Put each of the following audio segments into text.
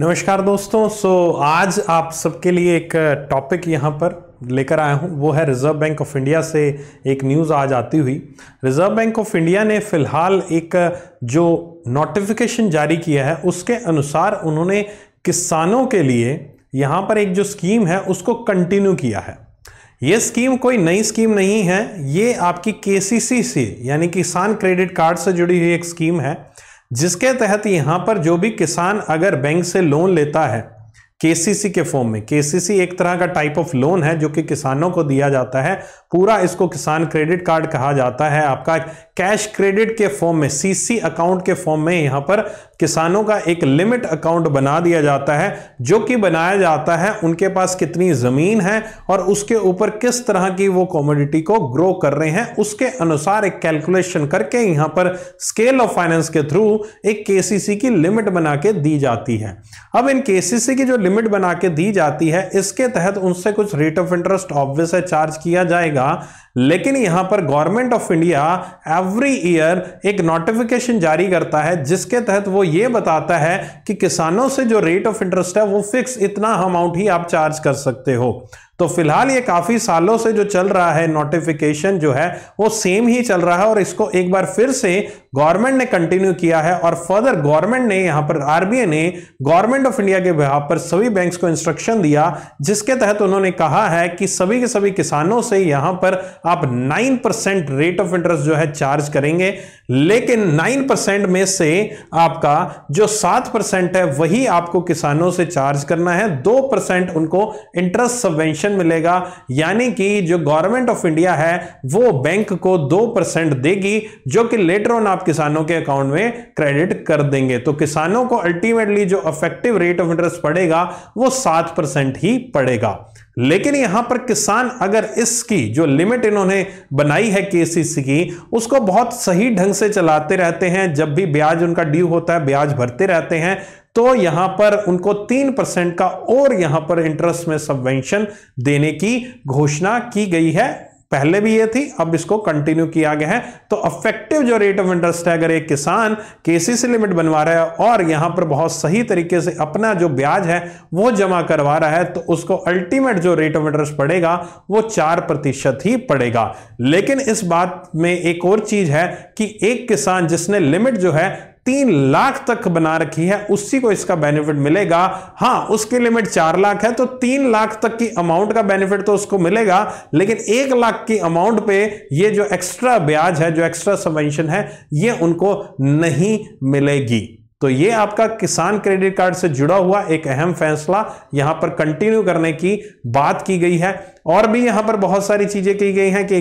नमस्कार दोस्तों सो आज आप सबके लिए एक टॉपिक uh, यहाँ पर लेकर आया हूँ वो है रिज़र्व बैंक ऑफ इंडिया से एक न्यूज़ आज आती हुई रिज़र्व बैंक ऑफ इंडिया ने फ़िलहाल एक uh, जो नोटिफिकेशन जारी किया है उसके अनुसार उन्होंने किसानों के लिए यहाँ पर एक जो स्कीम है उसको कंटिन्यू किया है ये स्कीम कोई नई स्कीम नहीं है ये आपकी के सी से यानी किसान क्रेडिट कार्ड से जुड़ी हुई एक स्कीम है जिसके तहत यहाँ पर जो भी किसान अगर बैंक से लोन लेता है केसीसी के फॉर्म में केसीसी एक तरह का टाइप ऑफ लोन है जो कि किसानों को दिया जाता है पूरा इसको किसान क्रेडिट कार्ड कहा जाता है आपका कैश क्रेडिट के फॉर्म में सीसी अकाउंट के फॉर्म में यहां पर किसानों का एक लिमिट अकाउंट बना दिया जाता है जो कि बनाया जाता है उनके पास कितनी ज़मीन है और उसके ऊपर किस तरह की वो कॉमोडिटी को ग्रो कर रहे हैं उसके अनुसार एक कैलकुलेशन करके यहाँ पर स्केल ऑफ फाइनेंस के थ्रू एक केसीसी की लिमिट बना के दी जाती है अब इन केसीसी की जो लिमिट बना के दी जाती है इसके तहत उनसे कुछ रेट ऑफ इंटरेस्ट ऑब्वियस है चार्ज किया जाएगा लेकिन यहां पर government of India every year एक नोटिफिकेशन जारी करता है जिसके तहत वो ये बताता है कि किसानों से जो रेट ऑफ इंटरेस्ट है वो फिक्स इतना अमाउंट ही आप चार्ज कर सकते हो तो फिलहाल ये काफ़ी सालों से जो चल रहा है नोटिफिकेशन जो है वो सेम ही चल रहा है और इसको एक बार फिर से गवर्नमेंट ने कंटिन्यू किया है और फर्दर गवर्नमेंट ने यहां पर आरबीआई ने गवर्नमेंट ऑफ इंडिया के विभाग पर सभी बैंक्स को इंस्ट्रक्शन दिया जिसके तहत उन्होंने कहा है कि सभी के सभी किसानों से यहां पर आप nine percent rate of interest जो है चार्ज करेंगे लेकिन नाइन परसेंट में से आपका जो सात परसेंट है वही आपको किसानों से चार्ज करना है दो परसेंट उनको इंटरेस्ट सबवेंशन कमीशन मिलेगा यानी कि जो गवर्नमेंट ऑफ इंडिया है वो बैंक को दो परसेंट देगी जो कि लेटर ऑन आप किसानों के अकाउंट में क्रेडिट कर देंगे तो किसानों को अल्टीमेटली जो अफेक्टिव रेट ऑफ इंटरेस्ट पड़ेगा वो सात परसेंट ही पड़ेगा लेकिन यहां पर किसान अगर इसकी जो लिमिट इन्होंने बनाई है केसीसी की उसको बहुत सही ढंग से चलाते रहते हैं जब भी ब्याज उनका ड्यू होता है ब्याज भरते रहते हैं तो यहां पर उनको तीन परसेंट का और यहां पर इंटरेस्ट में सबवेंशन देने की घोषणा की गई है पहले भी ये थी अब इसको कंटिन्यू किया गया है तो अफेक्टिव जो रेट ऑफ इंटरेस्ट है अगर एक किसान केसीसी लिमिट बनवा रहा है और यहां पर बहुत सही तरीके से अपना जो ब्याज है वो जमा करवा रहा है तो उसको अल्टीमेट जो रेट ऑफ इंटरेस्ट पड़ेगा वो चार प्रतिशत ही पड़ेगा लेकिन इस बात में एक और चीज है कि एक किसान जिसने लिमिट जो है तीन लाख तक बना रखी है उसी को इसका बेनिफिट मिलेगा हाँ उसकी लिमिट चार लाख है तो तीन लाख तक की अमाउंट का बेनिफिट तो उसको मिलेगा लेकिन एक लाख की अमाउंट पे ये जो एक्स्ट्रा ब्याज है जो एक्स्ट्रा सबवेंशन है ये उनको नहीं मिलेगी तो ये आपका किसान क्रेडिट कार्ड से जुड़ा हुआ एक अहम फैसला यहां पर कंटिन्यू करने की बात की गई है और भी यहां पर बहुत सारी चीज़ें की गई हैं कि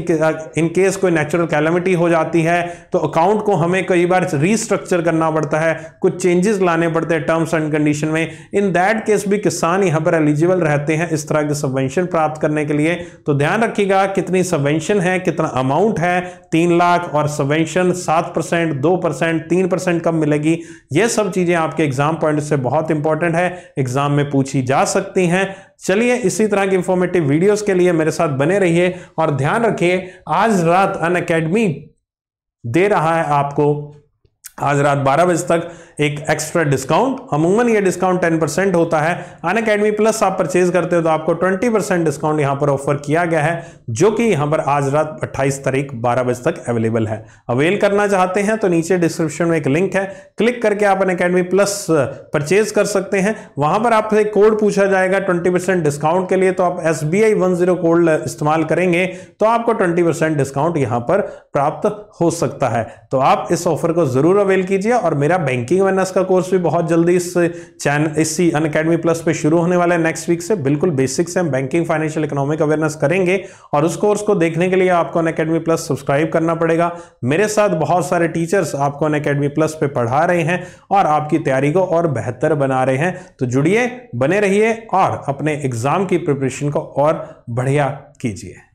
इन केस कोई नेचुरल कैलमिटी हो जाती है तो अकाउंट को हमें कई बार रीस्ट्रक्चर करना पड़ता है कुछ चेंजेस लाने पड़ते हैं टर्म्स एंड कंडीशन में इन दैट केस भी किसान यहां पर एलिजिबल रहते हैं इस तरह के सबवेंशन प्राप्त करने के लिए तो ध्यान रखिएगा कितनी सबवेंशन है कितना अमाउंट है तीन लाख और सबवेंशन सात परसेंट दो परसेंट तीन परसेंट कम मिलेगी ये सब चीज़ें आपके एग्ज़ाम पॉइंट से बहुत इंपॉर्टेंट है एग्ज़ाम में पूछी जा सकती हैं चलिए इसी तरह की इंफॉर्मेटिव वीडियोस के लिए मेरे साथ बने रहिए और ध्यान रखिए आज रात अन अकेडमी दे रहा है आपको आज रात 12 बजे तक एक एक्स्ट्रा डिस्काउंट अमूमन ये डिस्काउंट 10 परसेंट होता है अन अकेडमी प्लस आप परचेज करते हो तो आपको 20 परसेंट डिस्काउंट यहां पर ऑफर किया गया है जो कि यहां पर आज रात 28 तारीख 12 बजे तक अवेलेबल है अवेल करना चाहते हैं तो नीचे डिस्क्रिप्शन में एक लिंक है क्लिक करके आप अन अकेडमी प्लस परचेज कर सकते हैं वहां पर आपसे कोड पूछा जाएगा ट्वेंटी डिस्काउंट के लिए तो आप एस बी कोड इस्तेमाल करेंगे तो आपको ट्वेंटी डिस्काउंट यहां पर प्राप्त हो सकता है तो आप इस ऑफर को जरूर अवेल कीजिए और मेरा बैंकिंग अवेयरनेस का कोर्स भी बहुत जल्दी इस चैन इसी अन अकेडमी प्लस पे शुरू होने वाला है नेक्स्ट वीक से बिल्कुल बेसिक से हम बैंकिंग फाइनेंशियल इकोनॉमिक अवेयरनेस करेंगे और उस कोर्स को देखने के लिए आपको अन अकेडमी प्लस सब्सक्राइब करना पड़ेगा मेरे साथ बहुत सारे टीचर्स आपको अन अकेडमी प्लस पे पढ़ा रहे हैं और आपकी तैयारी को और बेहतर बना रहे हैं तो जुड़िए बने रहिए और अपने एग्जाम की प्रिपरेशन को और बढ़िया कीजिए